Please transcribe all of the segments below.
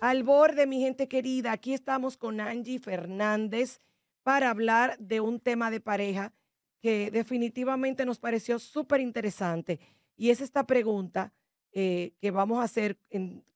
Al borde, mi gente querida, aquí estamos con Angie Fernández para hablar de un tema de pareja que definitivamente nos pareció súper interesante. Y es esta pregunta eh, que vamos a hacer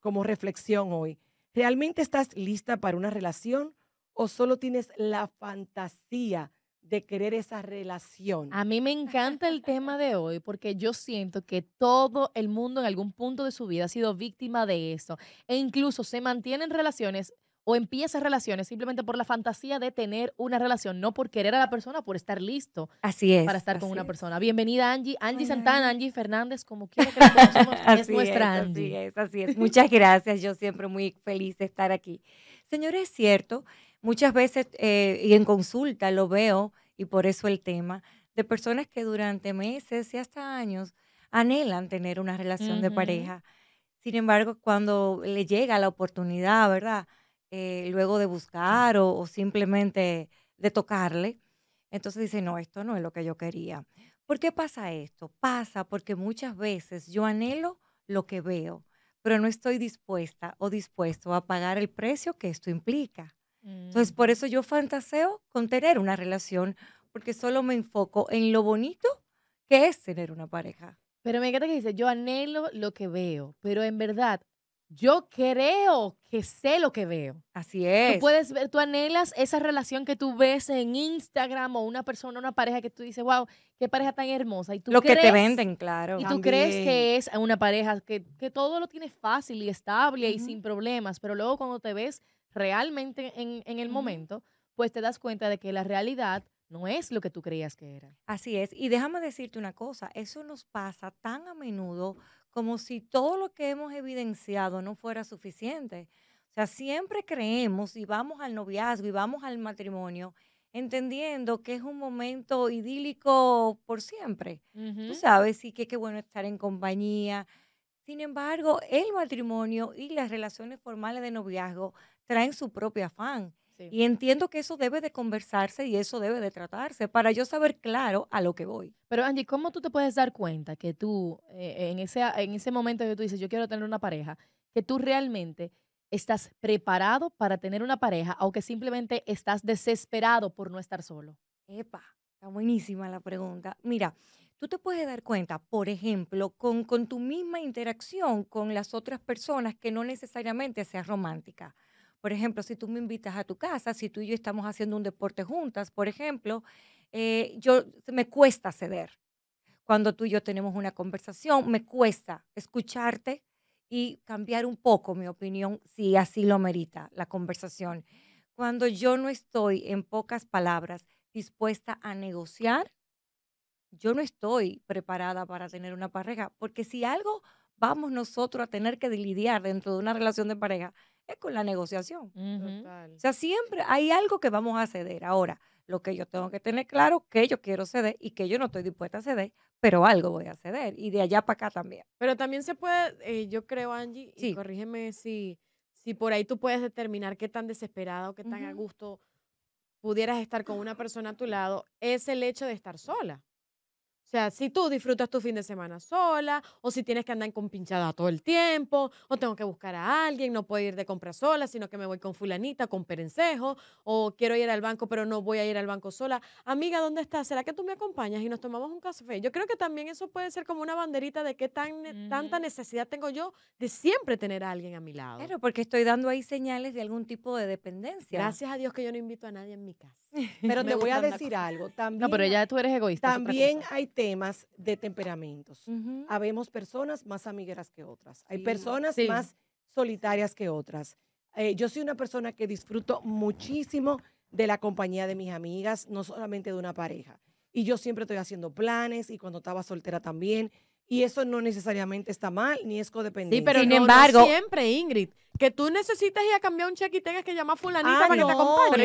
como reflexión hoy. ¿Realmente estás lista para una relación o solo tienes la fantasía de querer esa relación. A mí me encanta el tema de hoy porque yo siento que todo el mundo en algún punto de su vida ha sido víctima de eso e incluso se mantienen relaciones o empiezan relaciones simplemente por la fantasía de tener una relación, no por querer a la persona, por estar listo. Para estar con una persona. Bienvenida Angie, Angie Santana, Angie Fernández, como quiera que la conozcamos. así es Así es, Muchas gracias, yo siempre muy feliz de estar aquí. Señores, es cierto muchas veces, eh, y en consulta lo veo, y por eso el tema, de personas que durante meses y hasta años anhelan tener una relación de pareja. Sin embargo, cuando le llega la oportunidad, ¿verdad? Eh, luego de buscar o, o, simplemente de tocarle, entonces dice, no, esto no es lo que yo quería. ¿Por qué pasa esto? Pasa porque muchas veces yo anhelo lo que veo, pero no estoy dispuesta o dispuesto a pagar el precio que esto implica. Entonces, mm. por eso yo fantaseo con tener una relación, porque solo me enfoco en lo bonito que es tener una pareja. Pero me encanta que dice, yo anhelo lo que veo, pero en verdad, yo creo que sé lo que veo. Así es. Tú puedes ver, tú anhelas esa relación que tú ves en Instagram o una persona, una pareja que tú dices, wow, qué pareja tan hermosa. Y tú lo que te venden, claro. Y tú crees que es una pareja que, que todo lo tiene fácil y estable y sin problemas, pero luego cuando te ves realmente en, el momento, pues te das cuenta de que la realidad no es lo que tú creías que era. Así es. Y déjame decirte una cosa, eso nos pasa tan a menudo como si todo lo que hemos evidenciado no fuera suficiente. O sea, siempre creemos y vamos al noviazgo y vamos al matrimonio entendiendo que es un momento idílico por siempre. Tú sabes, sí que qué bueno estar en compañía, sin embargo, el matrimonio y las relaciones formales de noviazgo traen su propio afán. Y entiendo que eso debe de conversarse y eso debe de tratarse para yo saber claro a lo que voy. Pero Angie, ¿cómo tú te puedes dar cuenta que tú, eh, en, ese, en ese momento que tú dices, yo quiero tener una pareja, que tú realmente estás preparado para tener una pareja o que simplemente estás desesperado por no estar solo? Epa, está buenísima la pregunta. Mira, tú te puedes dar cuenta, por ejemplo, con, con tu misma interacción con las otras personas que no necesariamente sea romántica. Por ejemplo, si tú me invitas a tu casa, si tú y yo estamos haciendo un deporte juntas, por ejemplo, eh, yo me cuesta ceder. Cuando tú y yo tenemos una conversación, me cuesta escucharte y cambiar un poco mi opinión si así lo merita la conversación. Cuando yo no estoy, en pocas palabras, dispuesta a negociar yo no estoy preparada para tener una pareja, porque si algo vamos nosotros a tener que lidiar dentro de una relación de pareja, es con la negociación. O sea, siempre hay algo que vamos a ceder. Ahora, lo que yo tengo que tener claro, que yo quiero ceder y que yo no estoy dispuesta a ceder, pero algo voy a ceder y de allá para acá también. Pero también se puede, eh, yo creo, Angie, y corrígeme si, si por ahí tú puedes determinar qué tan desesperado, qué tan a gusto pudieras estar con una persona a tu lado, es el hecho de estar sola. O sea, si tú disfrutas tu fin de semana sola, o si tienes que andar con pinchada todo el tiempo, o tengo que buscar a alguien, no puedo ir de compra sola, sino que me voy con fulanita, con perencejo, o quiero ir al banco, pero no voy a ir al banco sola. Amiga, ¿dónde estás? ¿Será que tú me acompañas y nos tomamos un café? Yo creo que también eso puede ser como una banderita de qué tan, tanta mm. necesidad tengo yo de siempre tener a alguien a mi lado. Claro, porque estoy dando ahí señales de algún tipo de dependencia. Gracias a Dios que yo no invito a nadie en mi casa. Pero te voy a decir algo. También, no, pero ya tú eres egoísta. También hay temas de temperamentos. Habemos personas más amigueras que otras. Hay personas más solitarias que otras. Eh, yo soy una persona que disfruto muchísimo de la compañía de mis amigas, no solamente de una pareja. Y yo siempre estoy haciendo planes y cuando estaba soltera también. Y eso no necesariamente está mal, ni es codependiente. Sí, pero sin embargo. siempre, Ingrid, que tú necesitas ir a cambiar un cheque y tengas que llamar a Fulanita ah, para no, que te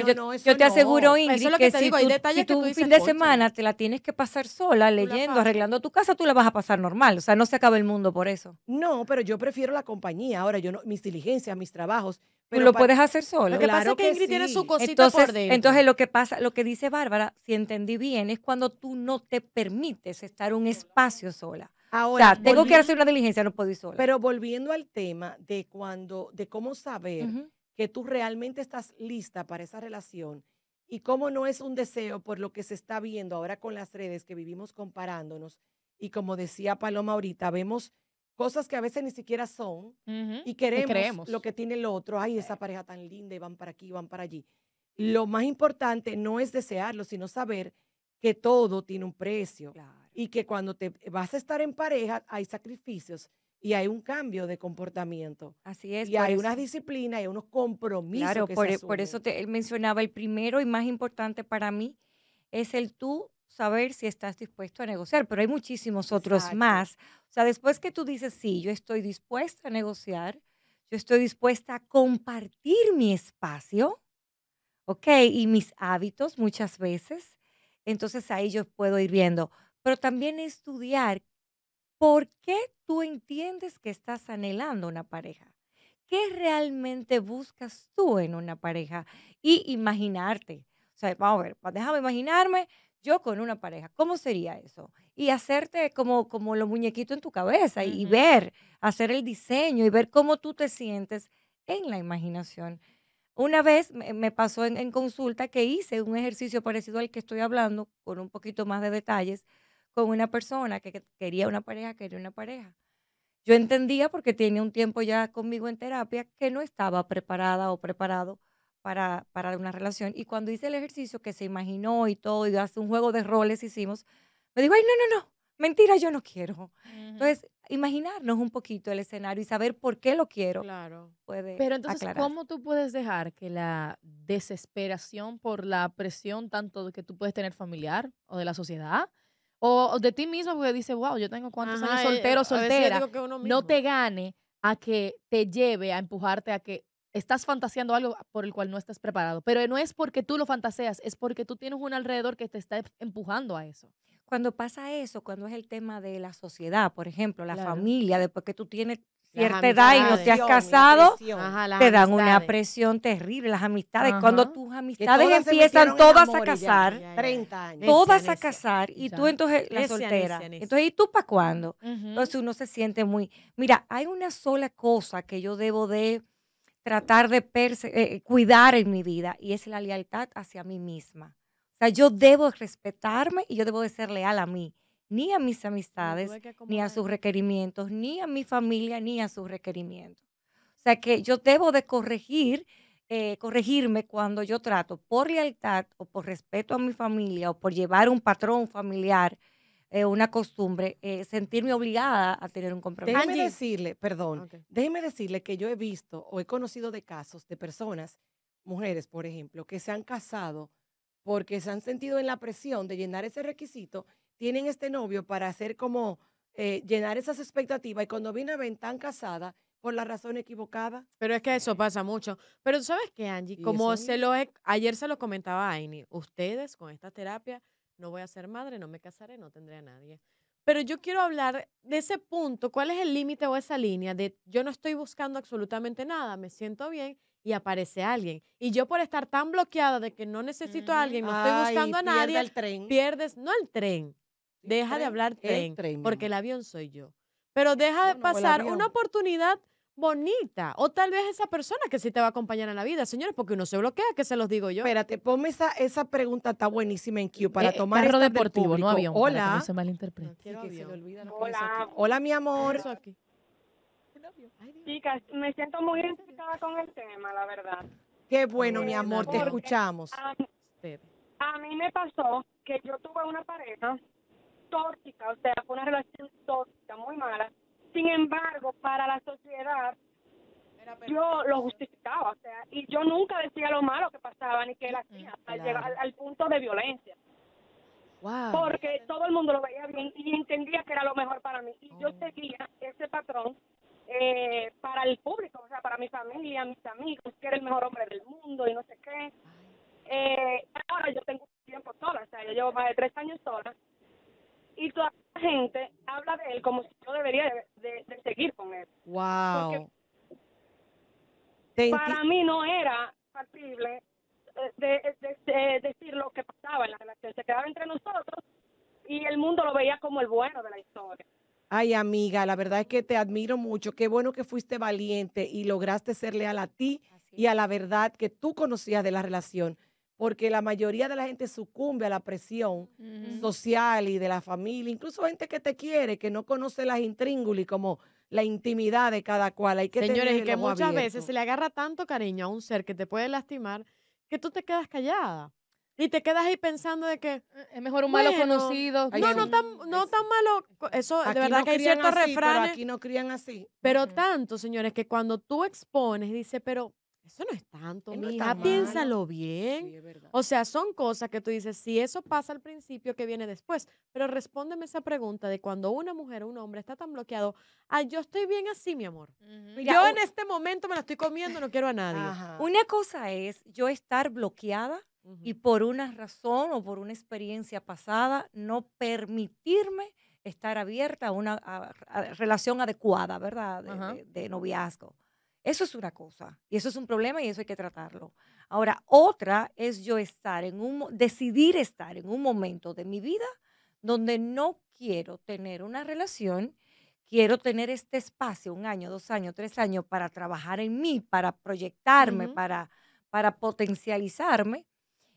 acompañe. yo, te aseguro, Ingrid, que, si, tú, un fin de semana te la tienes que pasar sola, leyendo, arreglando tu casa, tú la vas a pasar normal. O sea, no se acaba el mundo por eso. No, pero yo prefiero la compañía. Ahora, yo mis diligencias, mis trabajos. Pero tú lo puedes hacer sola. Lo que pasa es que Ingrid tiene su cosita por dentro. Entonces, lo que pasa, lo que dice Bárbara, si entendí bien, es cuando tú no te permites estar un espacio sola. Ahora, tengo que hacer una diligencia, no puedo ir sola. Pero volviendo al tema de cuando, de cómo saber que tú realmente estás lista para esa relación y cómo no es un deseo por lo que se está viendo ahora con las redes que vivimos comparándonos y como decía Paloma ahorita, vemos cosas que a veces ni siquiera son y queremos lo que tiene el otro. Ay, esa eh. pareja tan linda y van para aquí, van para allí. Lo más importante no es desearlo, sino saber que todo tiene un precio. Claro y que cuando te vas a estar en pareja hay sacrificios y hay un cambio de comportamiento. Así es. Y hay unas disciplinas y unos compromisos. por, e, por eso te, él mencionaba el primero y más importante para mí es el tú saber si estás dispuesto a negociar, pero hay muchísimos otros más. O sea, después que tú dices, sí, yo estoy dispuesta a negociar, yo estoy dispuesta a compartir mi espacio, ¿ok? Y mis hábitos muchas veces. Entonces ahí yo puedo ir viendo, pero también estudiar por qué tú entiendes que estás anhelando una pareja. ¿Qué realmente buscas tú en una pareja? Y imaginarte. O sea, vamos a ver, pues, déjame imaginarme yo con una pareja. ¿Cómo sería eso? Y hacerte como, como los muñequitos en tu cabeza y, ver, hacer el diseño y ver cómo tú te sientes en la imaginación. Una vez me pasó en, consulta que hice un ejercicio parecido al que estoy hablando, con un poquito más de detalles, con una persona que quería una pareja, quería una pareja. Yo entendía porque tenía un tiempo ya conmigo en terapia que no estaba preparada o preparado para, para una relación. Y cuando hice el ejercicio que se imaginó y todo, y hace un juego de roles hicimos, me dijo, ay, no, no, no, mentira, yo no quiero. Entonces, imaginarnos un poquito el escenario y saber por qué lo quiero. Claro. Puede Pero entonces, ¿cómo tú puedes dejar que la desesperación por la presión, tanto que tú puedes tener familiar o de la sociedad, o de ti mismo, porque dices, wow, yo tengo cuántos años eh, soltero, soltera. No te gane a que te lleve a empujarte a que estás fantaseando algo por el cual no estás preparado. Pero no es porque tú lo fantaseas, es porque tú tienes un alrededor que te está em, empujando a eso. Cuando pasa eso, cuando es el tema de la sociedad, por ejemplo, la familia, después que tú tienes te da y no te has casado, te dan una presión terrible. Las amistades, cuando tus amistades empiezan todas a casar, 30 todas a casar, y tú entonces la soltera. Entonces, ¿y tú para cuándo? Entonces uno se siente muy... Mira, hay una sola cosa que yo debo de tratar de eh, eh, cuidar en mi vida y es la lealtad hacia mí misma. O sea, yo debo respetarme y yo debo de ser leal a mí ni a mis amistades, ni a sus requerimientos, ni a mi familia, ni a sus requerimientos. O sea que yo debo de corregir, eh, corregirme cuando yo trato por lealtad o por respeto a mi familia o por llevar un patrón familiar, eh, una costumbre, eh, sentirme obligada a tener un compromiso. Déjeme decirle, perdón, déjeme decirle que yo he visto o he conocido de casos de personas, mujeres, por ejemplo, que se han casado porque se han sentido en la presión de llenar ese requisito tienen este novio para hacer como eh, llenar esas expectativas y cuando viene a ver tan casada por la razón equivocada. Pero es que eso pasa mucho. Pero tú sabes que, Angie, como se lo ayer se lo comentaba a Aini, ustedes con esta terapia, no voy a ser madre, no me casaré, no tendré a nadie. Pero yo quiero hablar de ese punto, cuál es el límite o esa línea de yo no estoy buscando absolutamente nada, me siento bien y aparece alguien. Y yo por estar tan bloqueada de que no necesito a alguien, no estoy buscando a nadie, pierdes, no el tren, deja de hablar tren, porque el avión soy yo. Pero deja de pasar una oportunidad bonita. O tal vez esa persona que sí te va a acompañar en la vida, señores, porque uno se bloquea, que se los digo yo. Espérate, ponme esa, esa pregunta, está buenísima en Q eh, para eh, tomar. Carro deportivo, no Hola. Hola. mi amor. Chicas, me siento muy interesada con el tema, la verdad. Qué bueno, mi amor, te escuchamos. a mí me pasó que yo tuve una pareja tóxica, o sea, fue una relación tóxica, muy mala. Sin embargo, para la sociedad, yo lo justificaba, o sea, y yo nunca decía lo malo que pasaba ni que era así al llegar al, punto de violencia. Porque todo el mundo lo veía bien y entendía que era lo mejor para mí. Y yo oh. seguía ese patrón eh, para el público, o sea, para mi familia, mis amigos, que era el mejor hombre del mundo y no sé qué. Eh, ahora yo tengo tiempo sola, o sea, yo llevo más de tres años sola y toda la gente habla de él como si yo debería de, seguir con él. Wow. para mí no era factible eh, de, decir lo que pasaba en la relación. Se quedaba entre nosotros y el mundo lo veía como el bueno de la historia. Ay, amiga, la verdad es que te admiro mucho. Qué bueno que fuiste valiente y lograste ser leal a ti y a la verdad que tú conocías de la relación porque la mayoría de la gente sucumbe a la presión social y de la familia, incluso gente que te quiere, que no conoce las intríngulis como la intimidad de cada cual. Hay que Señores, y que muchas veces se le agarra tanto cariño a un ser que te puede lastimar que tú te quedas callada. Y te quedas ahí pensando de que... Eh, es mejor un malo conocido. No, no tan, malo. Eso, de verdad que hay ciertos refranes. Pero aquí no crían así. Pero tanto, señores, que cuando tú expones, dice, pero eso no es tanto, no piénsalo bien. o sea, son cosas que tú dices, si eso pasa al principio, ¿qué viene después? Pero respóndeme esa pregunta de cuando una mujer o un hombre está tan bloqueado, ah, yo estoy bien así, mi amor. yo en este momento me la estoy comiendo, no quiero a nadie. Una cosa es yo estar bloqueada y por una razón o por una experiencia pasada no permitirme estar abierta a una relación adecuada, ¿verdad? de noviazgo. Eso es una cosa y eso es un problema y eso hay que tratarlo. Ahora, otra es yo estar en un, decidir estar en un momento de mi vida donde no quiero tener una relación, quiero tener este espacio, un año, dos años, tres años, para trabajar en mí, para proyectarme, para, para potencializarme.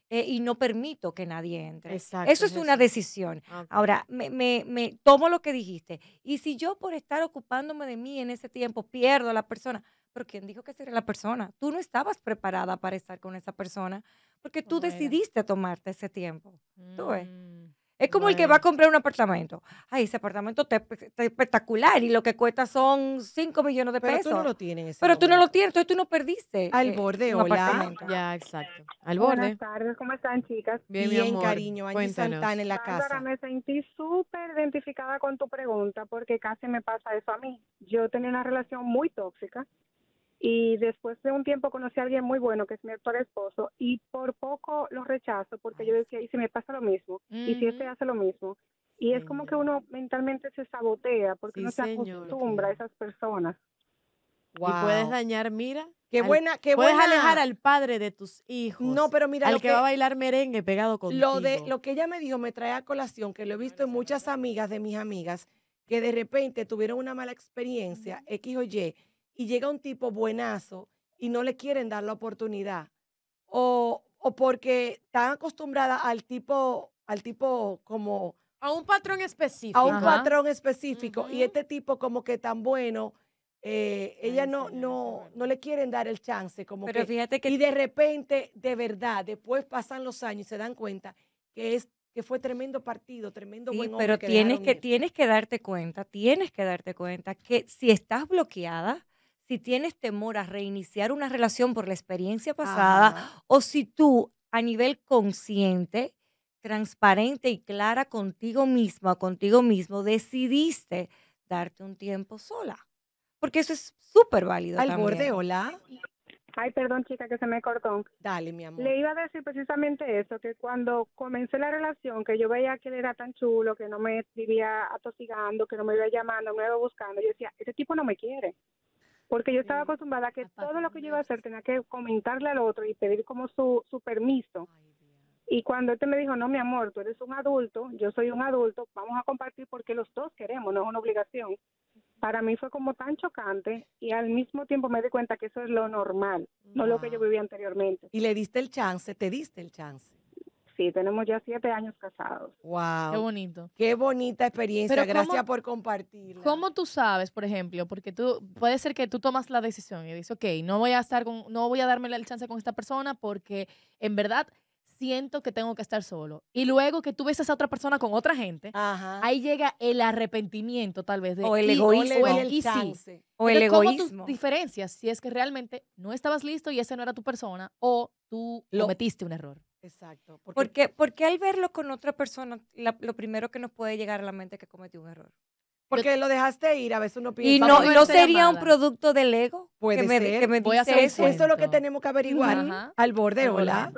Eh, y no permito que nadie entre. eso es, una decisión. Ahora, me, tomo lo que dijiste. Y si yo por estar ocupándome de mí en ese tiempo pierdo a la persona, pero ¿quién dijo que sería la persona? Tú no estabas preparada para estar con esa persona porque tú decidiste tomarte ese tiempo. ¿Tú ves? Mm, es como el que va a comprar un apartamento. Ay, ese apartamento está espectacular y lo que cuesta son 5 millones de pesos. Pero tú no lo tienes. Pero tú no lo tienes, entonces tú no perdiste. Al eh, borde, hola. Ya, exacto. Al borde. Buenas tardes, ¿cómo están, chicas? Bien, cariño. Angie en la casa. me sentí súper identificada con tu pregunta porque casi me pasa eso a mí. Yo tenía una relación muy tóxica y después de un tiempo conocí a alguien muy bueno, que es mi actual esposo, y por poco lo rechazo, porque yo decía, y si me pasa lo mismo, y si este hace lo mismo. Y es como que uno mentalmente se sabotea, porque no se acostumbra a esas personas. Y puedes dañar, mira, Qué buena, qué puedes alejar al padre de tus hijos. No, pero mira, al que, va a bailar merengue pegado con lo de lo que ella me dijo me trae a colación que lo he visto en muchas amigas de mis amigas que de repente tuvieron una mala experiencia X o Y y llega un tipo buenazo y no le quieren dar la oportunidad. O, porque están acostumbradas al tipo, al tipo como... A un patrón específico. A un patrón específico. Y este tipo como que tan bueno, eh, ella no, no, no le quieren dar el chance. Como fíjate que... Y de repente, de verdad, después pasan los años y se dan cuenta que es que fue tremendo partido, tremendo Pero tienes que tienes que darte cuenta, tienes que darte cuenta que si estás bloqueada, si tienes temor a reiniciar una relación por la experiencia pasada o si tú a nivel consciente, transparente y clara contigo misma, contigo mismo, decidiste darte un tiempo sola. Porque eso es súper válido. Al también. borde, hola. Ay, perdón, chica, que se me cortó. Dale, mi amor. Le iba a decir precisamente eso, que cuando comencé la relación, que yo veía que él era tan chulo, que no me vivía atosigando, que no me iba llamando, no me iba buscando, yo decía, ese tipo no me quiere porque yo estaba acostumbrada a que todo lo que yo iba a hacer tenía que comentarle al otro y pedir como su, su permiso. Y cuando él este me dijo, no, mi amor, tú eres un adulto, yo soy un adulto, vamos a compartir porque los dos queremos, no es una obligación. Para mí fue como tan chocante y al mismo tiempo me di cuenta que eso es lo normal, no lo que yo vivía anteriormente. Y le diste el chance, te diste el chance tenemos ya siete años casados. ¡Wow! Qué bonito. Qué bonita experiencia. Gracias por compartir. ¿Cómo tú sabes, por ejemplo? Porque tú puede ser que tú tomas la decisión y dices, ok, no voy a estar con, no voy a darme la chance con esta persona porque en verdad siento que tengo que estar solo. Y luego que tú ves a esa otra persona con otra gente, ahí llega el arrepentimiento tal vez. De, o el egoísmo. O el, o el egoísmo. diferencias si es que realmente no estabas listo y esa no era tu persona o tú cometiste un error? Exacto. Porque, porque, al verlo con otra persona, lo primero que nos puede llegar a la mente es que cometió un error. Porque lo dejaste ir, a veces uno piensa. Y no, no sería un producto del ego Puede que ser. Que me Voy eso. Eso es lo que tenemos que averiguar al borde. Hola.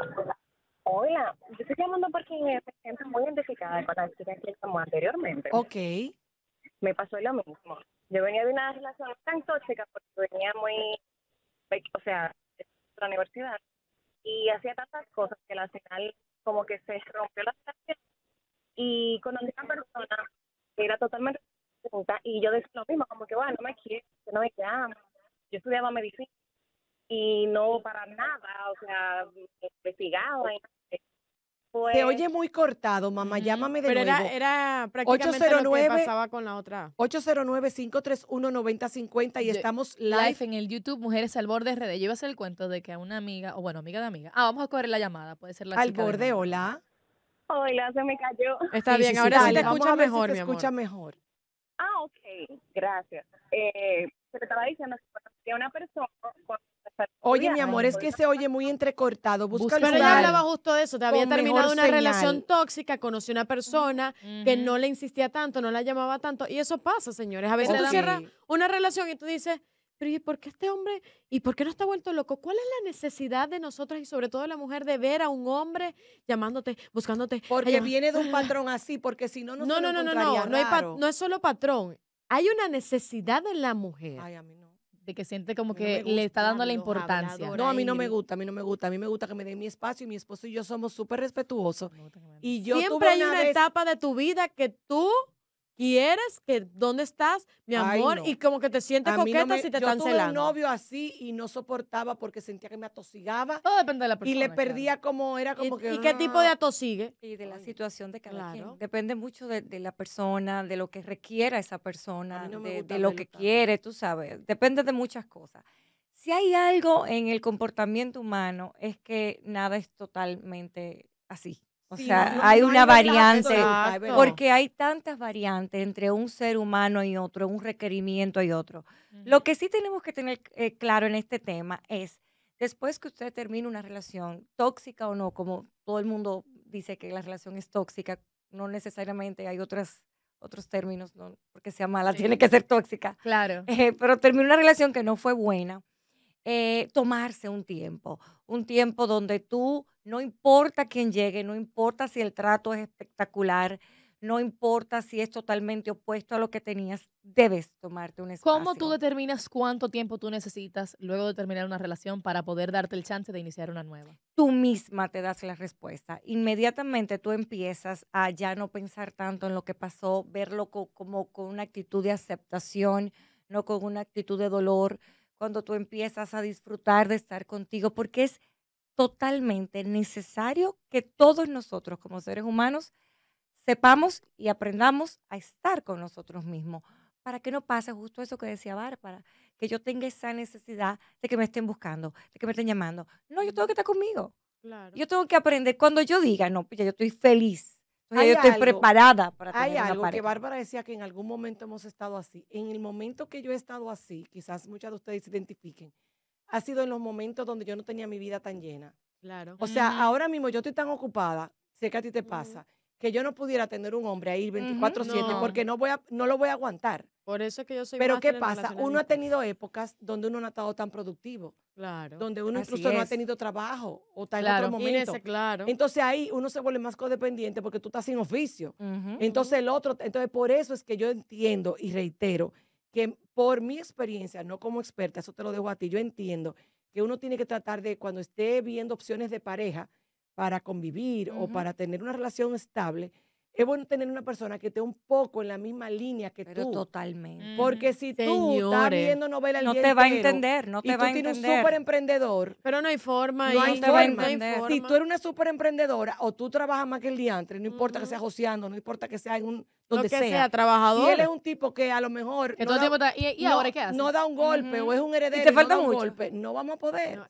Hola, yo estoy llamando porque me siento muy identificada con la que llamó anteriormente. Ok. Me pasó lo mismo. Yo venía de una relación tan tóxica porque venía muy, o sea, de la universidad y hacía tantas cosas que la final como que se rompió la sangre y conocí a una persona que era totalmente y yo decía lo mismo, como que bueno, no me quiero, no me quedan. Yo estudiaba medicina y no para nada, o sea, investigaba y te Se pues oye muy cortado, mamá, llámame de nuevo. Pero era, prácticamente 809, lo que pasaba con la otra. 809-531-9050 y estamos live. en el YouTube Mujeres al Borde RD. Yo iba a hacer el cuento de que a una amiga, o bueno, amiga de amiga. Ah, vamos a coger la llamada, puede ser la Al Borde, hola. Hola, se me cayó. Está bien, ahora sí, te escucha mejor, si te escucha mejor. Ah, ok, gracias. se eh, te estaba diciendo que una persona Oye, mi amor, es que se oye muy entrecortado. Busca Pero ella hablaba justo de eso. Te había terminado una relación tóxica, conoció una persona que no le insistía tanto, no la llamaba tanto. Y eso pasa, señores. A veces tú cierras una relación y tú dices, pero ¿y por qué este hombre? ¿Y por qué no está vuelto loco? ¿Cuál es la necesidad de nosotras y sobre todo de la mujer de ver a un hombre llamándote, buscándote? Porque viene de un patrón así, porque si no, no No, no, no, no, no, no, es solo patrón. Hay una necesidad en la mujer. Ay, a mí no de que siente como que le está dando la importancia. No, a mí no me gusta, a mí no me gusta, a mí me gusta que me den mi espacio y mi esposo y yo somos súper respetuosos. Y yo Siempre hay una, etapa de tu vida que tú quieres, que dónde estás, mi amor, y como que te sientes coqueta si te están celando. yo tuve un novio así y no soportaba porque sentía que me atosigaba. Todo depende de la persona. Y le perdía como era como que. ¿Y qué tipo de ah". atosigue? Y de la situación de cada quien. Depende mucho de, la persona, de lo que requiera esa persona, de, lo que quiere, tú sabes. Depende de muchas cosas. Si hay algo en el comportamiento humano es que nada es totalmente así. O sea, hay una variante, porque hay tantas variantes entre un ser humano y otro, un requerimiento y otro. Lo que sí tenemos que tener eh, claro en este tema es, después que usted termine una relación tóxica o no, como todo el mundo dice que la relación es tóxica, no necesariamente hay otras otros términos, no porque sea mala, tiene que ser tóxica. Claro. Eh, pero termina una relación que no fue buena. Eh, tomarse un tiempo, un tiempo donde tú, no importa quién llegue, no importa si el trato es espectacular, no importa si es totalmente opuesto a lo que tenías, debes tomarte un espacio. ¿Cómo tú determinas cuánto tiempo tú necesitas luego de terminar una relación para poder darte el chance de iniciar una nueva? Tú misma te das la respuesta. Inmediatamente tú empiezas a ya no pensar tanto en lo que pasó, verlo como con una actitud de aceptación, no con una actitud de dolor, cuando tú empiezas a disfrutar de estar contigo, porque es totalmente necesario que todos nosotros como seres humanos sepamos y aprendamos a estar con nosotros mismos, para que no pase justo eso que decía Bárbara, que yo tenga esa necesidad de que me estén buscando, de que me estén llamando. No, yo tengo que estar conmigo. Yo tengo que aprender cuando yo diga, no, pues ya yo estoy feliz yo estoy preparada para tener Hay algo que Bárbara decía que en algún momento hemos estado así. En el momento que yo he estado así, quizás muchas de ustedes se identifiquen, ha sido en los momentos donde yo no tenía mi vida tan llena. Claro. O sea, ahora mismo yo estoy tan ocupada, sé que a ti te pasa que yo no pudiera tener un hombre ahí 24/7 porque no voy no lo voy a aguantar. Por eso es que yo soy Pero ¿qué pasa? Uno ha tenido épocas donde uno no ha estado tan productivo. Claro. Donde uno incluso no ha tenido trabajo o está en otro momento. claro. Entonces ahí uno se vuelve más codependiente porque tú estás sin oficio. Entonces el otro, entonces por eso es que yo entiendo y reitero que por mi experiencia, no como experta, eso te lo dejo a ti, yo entiendo que uno tiene que tratar de cuando esté viendo opciones de pareja, para convivir o para tener una relación estable, es bueno tener una persona que esté un poco en la misma línea que Pero tú. Totalmente. Porque si tú estás viendo novela el no te va a entender, no te va a entender. Y tú tienes un super emprendedor. Pero no hay forma. No, hay, te a entender. Si tú eres una super emprendedora o tú trabajas más que el día no importa que sea joseando, no importa que sea en un donde lo sea. trabajador. Y él es un tipo que a lo mejor. no da, da un golpe o es un heredero. Y te falta un golpe. No vamos a poder.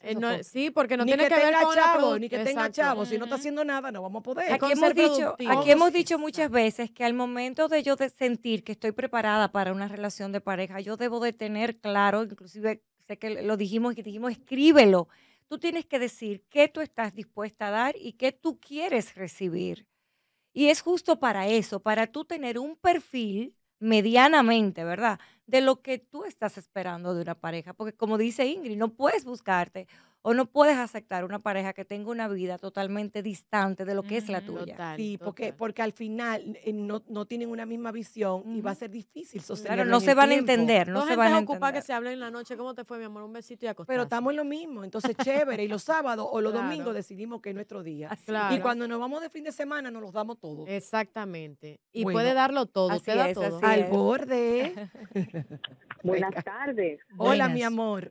sí, porque no tiene que, haber ver Ni que tenga Si no está haciendo nada, no vamos a poder. Aquí, hemos dicho, aquí hemos dicho muchas veces que al momento de yo de sentir que estoy preparada para una relación de pareja, yo debo de tener claro, inclusive sé que lo dijimos y dijimos, escríbelo. Tú tienes que decir qué tú estás dispuesta a dar y qué tú quieres recibir. Y es justo para eso, para tú tener un perfil medianamente, ¿verdad? De lo que tú estás esperando de una pareja, porque como dice Ingrid, no puedes buscarte o no puedes aceptar una pareja que tenga una vida totalmente distante de lo que es la tuya. sí, porque, al final eh, no, tienen una misma visión y va a ser difícil sostenerlo. Claro, no se van a entender, no se van a entender. que se hablen en la noche, ¿cómo te fue, mi amor? Un besito y acostarse. Pero estamos en lo mismo, entonces chévere, y los sábados o los domingos decidimos que es nuestro día. Y cuando nos vamos de fin de semana nos los damos todo. Exactamente. Y puede darlo todo, así todo. al borde. Buenas tardes. Hola, mi amor.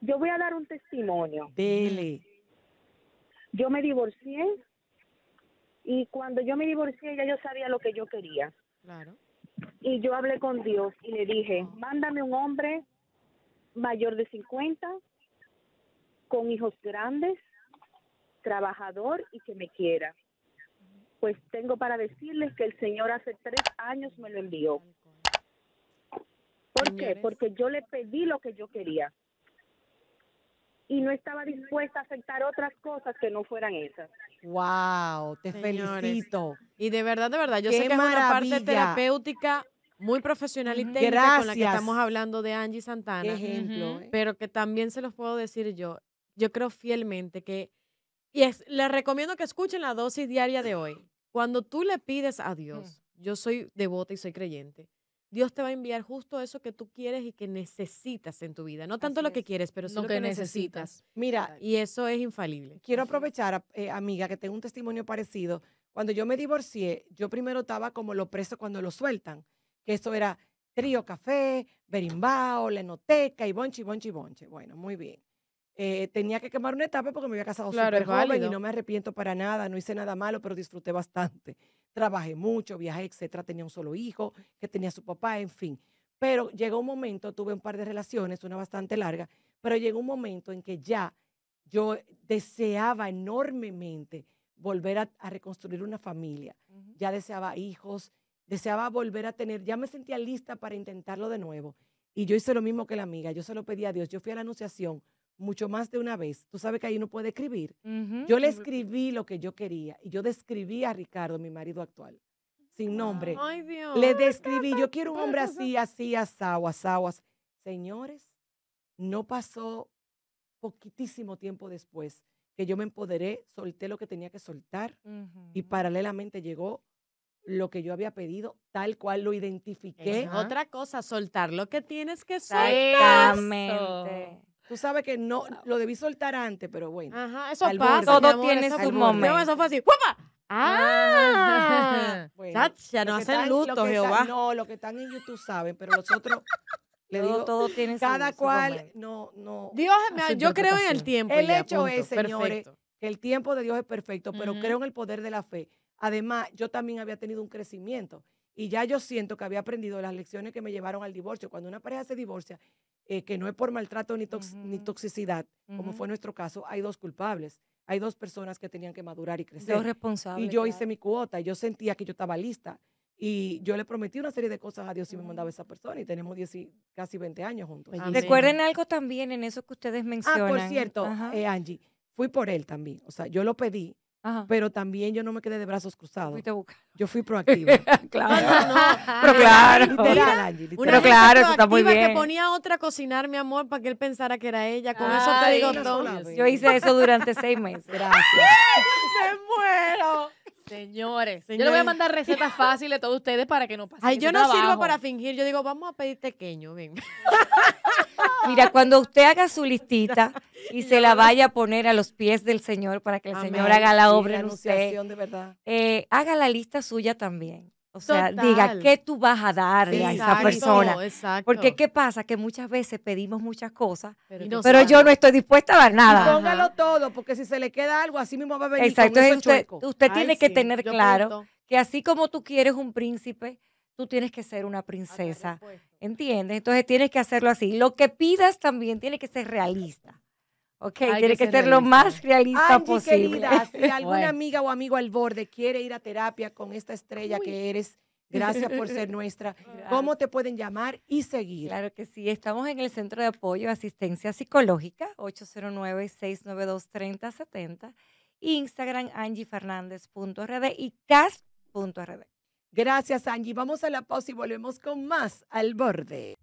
Yo voy a dar un testimonio. Billy, Yo me divorcié y cuando yo me divorcié ya yo sabía lo que yo quería. Claro. Y yo hablé con Dios y le dije, mándame un hombre mayor de 50, con hijos grandes, trabajador y que me quiera. Pues tengo para decirles que el Señor hace tres años me lo envió. ¿Por qué? Porque yo le pedí lo que yo quería y no estaba dispuesta a aceptar otras cosas que no fueran esas. Wow, te felicito. Y de verdad, de verdad, yo Qué sé que es una parte terapéutica muy profesional y técnica con la que estamos hablando de Angie Santana, ejemplo, eh. pero que también se los puedo decir yo, yo creo fielmente que y es, les recomiendo que escuchen la dosis diaria de hoy. Cuando tú le pides a Dios, yo soy devota y soy creyente Dios te va a enviar justo eso que tú quieres y que necesitas en tu vida. No tanto lo que quieres, pero son lo que necesitas. Mira, y eso es infalible. Quiero aprovechar, eh, amiga, que tengo un testimonio parecido. Cuando yo me divorcié, yo primero estaba como lo preso cuando lo sueltan, que eso era trío café, berimbao, lenoteca y bonche, bonche, bonche. Bueno, muy bien. Eh, tenía que quemar una etapa porque me había casado claro, joven y no me arrepiento para nada, no hice nada malo, pero disfruté bastante trabajé mucho, viajé, etcétera, tenía un solo hijo, que tenía su papá, en fin. Pero llegó un momento, tuve un par de relaciones, una bastante larga, pero llegó un momento en que ya yo deseaba enormemente volver a, reconstruir una familia. Ya deseaba hijos, deseaba volver a tener, ya me sentía lista para intentarlo de nuevo. Y yo hice lo mismo que la amiga, yo se lo pedí a Dios, yo fui a la anunciación mucho más de una vez. Tú sabes que ahí uno puede escribir. Yo le escribí lo que yo quería y yo describí a Ricardo, mi marido actual, sin nombre. Le describí, yo quiero un hombre así, así, asado, asado, Señores, no pasó poquitísimo tiempo después que yo me empoderé, solté lo que tenía que soltar y paralelamente llegó lo que yo había pedido, tal cual lo identifiqué. otra cosa, soltar lo que tienes que soltar. Exactamente. Tú sabes que no, lo debí soltar antes, pero bueno. Ajá, eso pasa. todo tiene su momento. eso fue así. ¡Guapa! Ah, Ya no hacen luto, Jehová. no, los que están en YouTube saben, pero nosotros otros todo tiene cada cual, no, no. Dios, yo creo en el tiempo. El hecho es, señores, que el tiempo de Dios es perfecto, pero creo en el poder de la fe. Además, yo también había tenido un crecimiento y ya yo siento que había aprendido las lecciones que me llevaron al divorcio. Cuando una pareja se divorcia, eh, que no es por maltrato ni, ni toxicidad, como fue nuestro caso, hay dos culpables. Hay dos personas que tenían que madurar y crecer. Dos responsables. Y yo hice mi cuota, yo sentía que yo estaba lista. Y yo le prometí una serie de cosas a Dios y me mandaba esa persona y tenemos casi 20 años juntos. Ah, recuerden algo también en eso que ustedes mencionan. Ah, por cierto, eh, Angie, fui por él también. O sea, yo lo pedí, pero también yo no me quedé de brazos cruzados. yo fui proactiva. claro. pero claro. Pero claro, eso está muy bien. que ponía otra a cocinar, mi amor, para que él pensara que era ella. Con eso te digo todo. Yo hice eso durante seis meses. Gracias. ¡Me muero! Señores, yo le voy a mandar recetas fáciles a todos ustedes para que no pasen. Ay, yo no sirvo para fingir. Yo digo, vamos a pedir pequeño, bien Mira, cuando usted haga su listita y se la vaya a poner a los pies del Señor para que el Señor haga la obra en usted, eh, haga la lista suya también. O sea, diga, ¿qué tú vas a darle a esa persona? Porque ¿qué pasa? Que muchas veces pedimos muchas cosas, pero, yo no estoy dispuesta a dar nada. póngalo todo, porque si se le queda algo, así mismo va a venir Exacto, usted, tiene que tener claro que así como tú quieres un príncipe, tú tienes que ser una princesa. ¿Entiendes? Entonces tienes que hacerlo así. Lo que pidas también tiene que ser realista. Ok, tiene que, ser, lo más realista posible. Querida, si alguna amiga o amigo al borde quiere ir a terapia con esta estrella que eres, Gracias por ser nuestra. ¿Cómo te pueden llamar y seguir? Claro que sí. Estamos en el Centro de Apoyo Asistencia Psicológica, 809-692-3070, Instagram angiefernández.rd y cas.rd. Gracias, Angie. Vamos a la pausa y volvemos con más al borde.